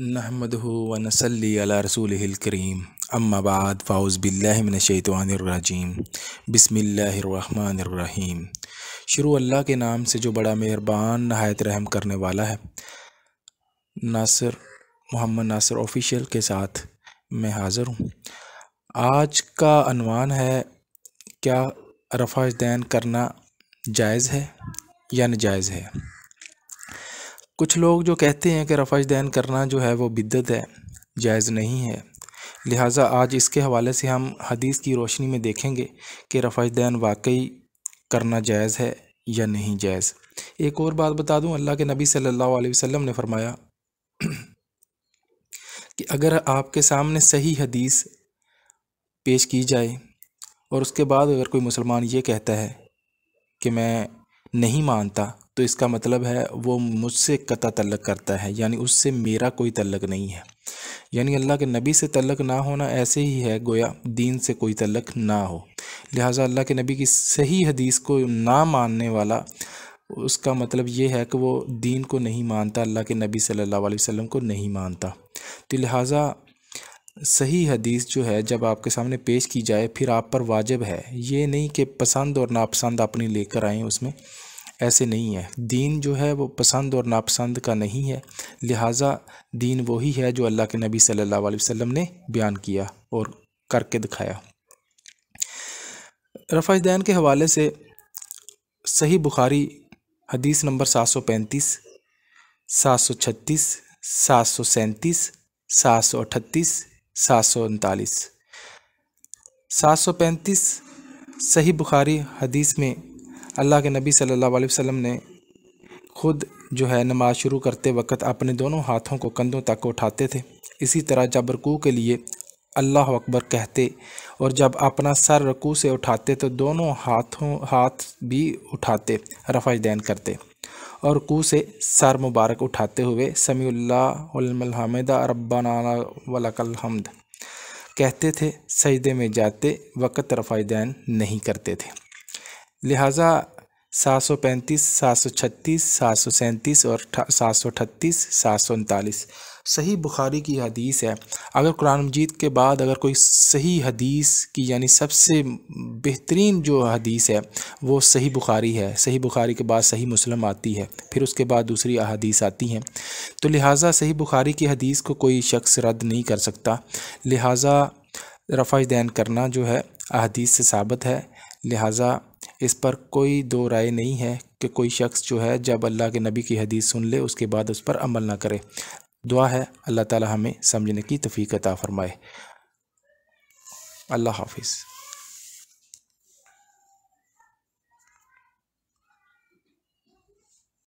नहमद वनसली रसूल करीम अम्माबाद फ़ाउज़बिल्लिनशैतवानरजीम बसमीम शुरू अल्लाह के नाम से जो बड़ा मेहरबान नहायत रहम करने वाला है नासर मोहम्मद नासर ऑफिशियल के साथ मैं हाज़िर हूँ आज का अनवान है क्या रफ़ा दैन करना जायज़ है या नाजायज़ है कुछ लोग जो कहते हैं कि रफ़ाज दैन करना जो है वो बिदत है जायज़ नहीं है लिहाजा आज इसके हवाले से हम हदीस की रोशनी में देखेंगे कि रफ़ाज दैन वाकई करना जायज़ है या नहीं जायज़ एक और बात बता दूं अल्लाह के नबी सल्लल्लाहु अलैहि वसल्लम ने फरमाया कि अगर आपके सामने सही हदीस पेश की जाए और उसके बाद अगर कोई मुसलमान ये कहता है कि मैं नहीं मानता तो इसका मतलब है वो मुझसे कता तल्लक करता है यानी उससे मेरा कोई तल्लक नहीं है यानी अल्लाह के नबी से तल्लक ना होना ऐसे ही है गोया दीन से कोई तल्लक ना हो लिहाजा अल्लाह के नबी की सही हदीस को ना मानने वाला उसका मतलब ये है कि वो दीन को नहीं मानता अल्लाह के नबी सल्लल्लाहु अलैहि वसल्लम को नहीं मानता तो लिहाजा सही हदीस जो है जब आपके सामने पेश की जाए फिर आप पर वाजिब है ये नहीं कि पसंद और नापसंद अपनी लेकर आएँ उसमें ऐसे नहीं है दीन जो है वो पसंद और नापसंद का नहीं है लिहाजा दीन वही है जो अल्लाह के नबी सल्लल्लाहु अलैहि वसल्लम ने बयान किया और करके दिखाया रफ़ाजदैन के हवाले से सही बुखारी हदीस नंबर सात सौ पैंतीस सात सौ छत्तीस सात सौ सैंतीस सात सौ अठतीस सात सौ उनतालीस सात सौ पैंतीस सही बुखारी हदीस में अल्लाह के नबी सल्लल्लाहु अलैहि वसल्लम ने खुद जो है नमाज़ शुरू करते वक्त अपने दोनों हाथों को कंधों तक उठाते थे इसी तरह जब रकू के लिए अल्लाह अकबर कहते और जब अपना सर रकू से उठाते तो दोनों हाथों हाथ भी उठाते दैन करते और कु से सर मुबारक उठाते हुए समील्लामलहमदा रब्बाना वलकल हमद कहते थे सजदे में जाते वक़्त रफाई दैन नहीं करते थे लिहाजा 735, 736, 737 और सात सौ अठतीस सात सौ उनतालीस सही बुखारी की हदीस है अगर कुरान मजीद के बाद अगर कोई सही हदीस की यानी सबसे बेहतरीन जो अदीस है वो सही बुखारी है सही बुखारी के बाद सही मुस्लिम आती है फिर उसके बाद दूसरी अदीस आती हैं तो लिहाजा सही बुखारी की हदीस को कोई शख्स रद्द नहीं कर सकता लिहाजा रफाज दैन करना जो है अदीस से साबित है लिहाजा इस पर कोई दो राय नहीं है कि कोई शख्स जो है जब अल्लाह के नबी की हदीस सुन ले उसके बाद उस पर अमल ना करे दुआ है अल्लाह ताला हमें समझने की तफ़ीकता फ़रमाए अल्लाह हाफिज़